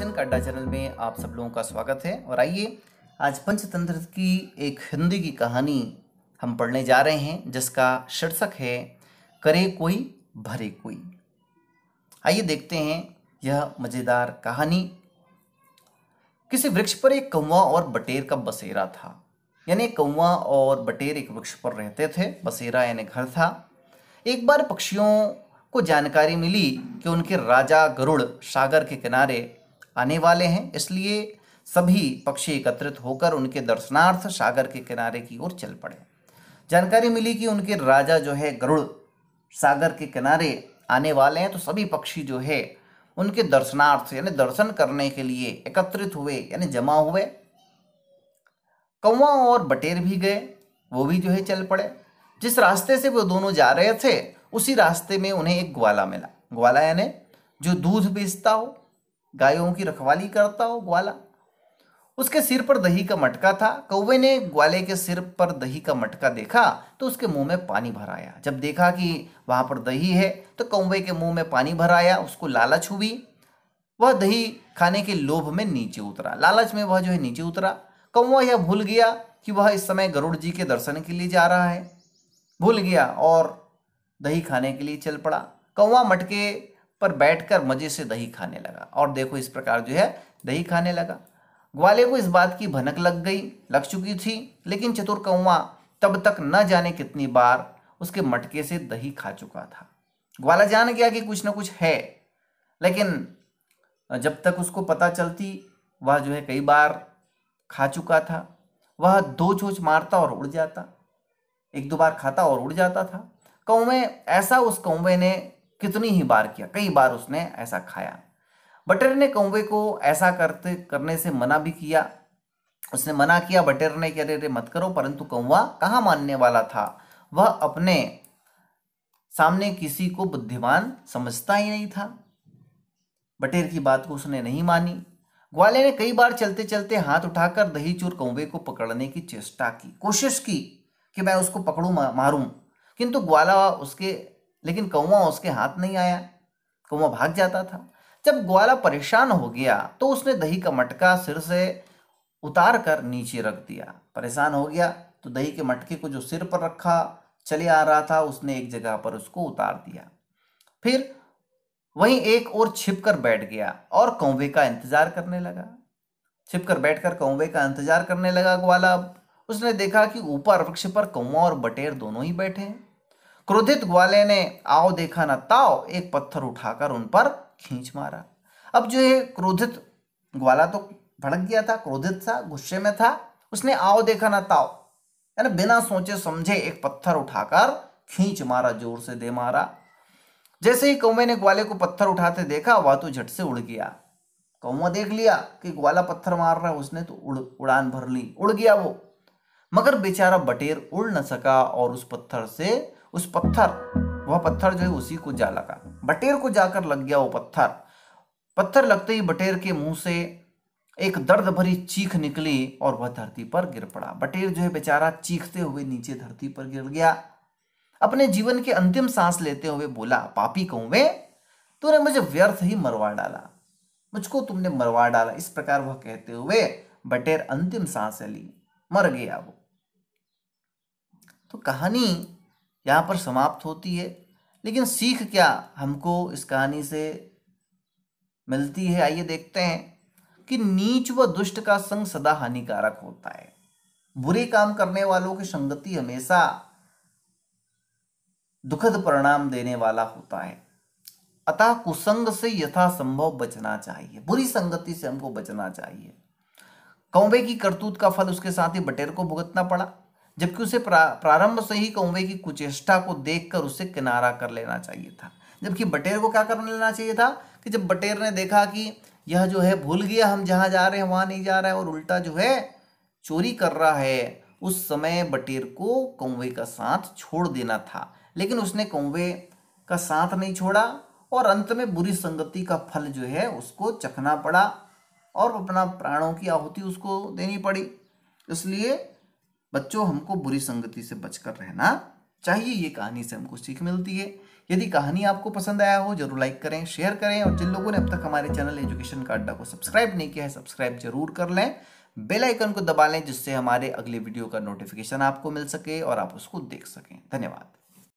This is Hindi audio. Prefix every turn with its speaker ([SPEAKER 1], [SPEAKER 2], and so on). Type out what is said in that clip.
[SPEAKER 1] किचन का अड्डा चैनल में आप सब लोगों का स्वागत है और आइए आज पंचतंत्र की एक हिंदी की कहानी हम पढ़ने जा रहे हैं जिसका शीर्षक है करे कोई भरे कोई आइए देखते हैं यह मज़ेदार कहानी किसी वृक्ष पर एक कौवा और बटेर का बसेरा था यानी कौवा और बटेर एक वृक्ष पर रहते थे बसेरा यानी घर था एक बार पक्षियों को जानकारी मिली कि उनके राजा गरुड़ सागर के किनारे आने वाले हैं इसलिए सभी पक्षी एकत्रित होकर उनके दर्शनार्थ सागर के किनारे की ओर चल पड़े जानकारी मिली कि उनके राजा जो है गरुड़ सागर के किनारे आने वाले हैं तो सभी पक्षी जो है उनके दर्शनार्थ यानी दर्शन करने के लिए एकत्रित हुए यानी जमा हुए कौवा और बटेर भी गए वो भी जो है चल पड़े जिस रास्ते से वो दोनों जा रहे थे उसी रास्ते में उन्हें एक ग्वाला मिला ग्वाला यानी जो दूध बेचता हो गायों की रखवाली करता हो ग्वाला उसके सिर पर दही का मटका था कौवे ने ग्वाले के सिर पर दही का मटका देखा तो उसके मुंह में पानी भर आया जब देखा कि वहां पर दही है तो कौवे के मुंह में पानी भर आया उसको लालच हुई वह दही खाने के लोभ में नीचे उतरा लालच में वह जो है नीचे उतरा कौवा यह भूल गया कि वह इस समय गरुड़ जी के दर्शन के लिए जा रहा है भूल गया और दही खाने के लिए चल पड़ा कौवा मटके पर बैठकर मजे से दही खाने लगा और देखो इस प्रकार जो है दही खाने लगा ग्वाले को इस बात की भनक लग गई लग चुकी थी लेकिन चतुर कौआ तब तक न जाने कितनी बार उसके मटके से दही खा चुका था ग्वाला जान गया कि कुछ ना कुछ है लेकिन जब तक उसको पता चलती वह जो है कई बार खा चुका था वह दो चोच मारता और उड़ जाता एक दो बार खाता और उड़ जाता था कौवे ऐसा उस कौवे ने कितनी ही बार किया कई बार उसने ऐसा खाया बटेर ने कौवे को ऐसा करते करने से मना भी किया उसने मना किया बटेर ने कह रे मत करो परंतु कौवा कहाँ मानने वाला था वह अपने सामने किसी को बुद्धिमान समझता ही नहीं था बटेर की बात को उसने नहीं मानी ग्वाले ने कई बार चलते चलते हाथ उठाकर दही चूर कौवे को पकड़ने की चेष्टा की कोशिश की कि मैं उसको पकड़ू मारूं किंतु ग्वाला उसके लेकिन कौवा उसके हाथ नहीं आया कौवा भाग जाता था जब ग्वाला परेशान हो गया तो उसने दही का मटका सिर से उतार कर नीचे रख दिया परेशान हो गया तो दही के मटके को जो सिर पर रखा चले आ रहा था उसने एक जगह पर उसको उतार दिया फिर वहीं एक और छिप कर बैठ गया और कौवे का इंतजार करने लगा छिप कर बैठ कर कौवे का इंतजार करने लगा ग्वाला उसने देखा कि ऊपर वृक्ष पर कौवा और बटेर दोनों ही बैठे हैं क्रोधित ग्वाले ने आओ देखा ना ताओ एक पत्थर उठाकर उन पर खींच मारा अब जो है क्रोधित ग्वाला तो भड़क गया था क्रोधित था गुस्से में था उसने आओ देखा ना ताओ यानी बिना सोचे समझे एक पत्थर उठाकर खींच मारा जोर से दे मारा जैसे ही कौवे ने ग्वाले को पत्थर उठाते देखा वह तो झट से उड़ गया कौवा देख लिया कि ग्वाला पत्थर मार रहा है उसने तो उड़ उड़ान भर ली उड़ गया वो मगर बेचारा बटेर उड़ न सका और उस पत्थर से उस पत्थर वह पत्थर जो है उसी को जा लगा बटेर को जाकर लग गया वो पत्थर पत्थर लगते ही बटेर के मुंह से एक दर्द भरी चीख निकली और वह धरती पर गिर पड़ा बटेर जो है बेचारा चीखते हुए नीचे धरती पर गिर गया अपने जीवन के अंतिम सांस लेते हुए बोला पापी कौवे तूने मुझे व्यर्थ ही मरवा डाला मुझको तुमने मरवा डाला इस प्रकार वह कहते हुए बटेर अंतिम सांस ली मर गया वो तो कहानी यहाँ पर समाप्त होती है लेकिन सीख क्या हमको इस कहानी से मिलती है आइए देखते हैं कि नीच व दुष्ट का संग सदा हानिकारक होता है बुरे काम करने वालों की संगति हमेशा दुखद परिणाम देने वाला होता है अतः कुसंग से यथासंभव बचना चाहिए बुरी संगति से हमको बचना चाहिए कौवे की करतूत का फल उसके साथ ही बटेर को भुगतना पड़ा जबकि उसे प्रा, प्रारंभ से ही कौवे की कुचेष्टा को देखकर उसे किनारा कर लेना चाहिए था जबकि बटेर को क्या कर लेना चाहिए था कि जब बटेर ने देखा कि यह जो है भूल गया हम जहाँ जा रहे हैं वहाँ नहीं जा रहा है और उल्टा जो है चोरी कर रहा है उस समय बटेर को कौवे का साथ छोड़ देना था लेकिन उसने कौवे का साथ नहीं छोड़ा और अंत में बुरी संगति का फल जो है उसको चखना पड़ा और अपना प्राणों की आहुति उसको देनी पड़ी इसलिए बच्चों हमको बुरी संगति से बचकर रहना चाहिए ये कहानी से हमको सीख मिलती है यदि कहानी आपको पसंद आया हो जरूर लाइक करें शेयर करें और जिन लोगों ने अब तक हमारे चैनल एजुकेशन का अड्डा को सब्सक्राइब नहीं किया है सब्सक्राइब जरूर कर लें बेल आइकन को दबा लें जिससे हमारे अगले वीडियो का नोटिफिकेशन आपको मिल सके और आप उसको देख सकें धन्यवाद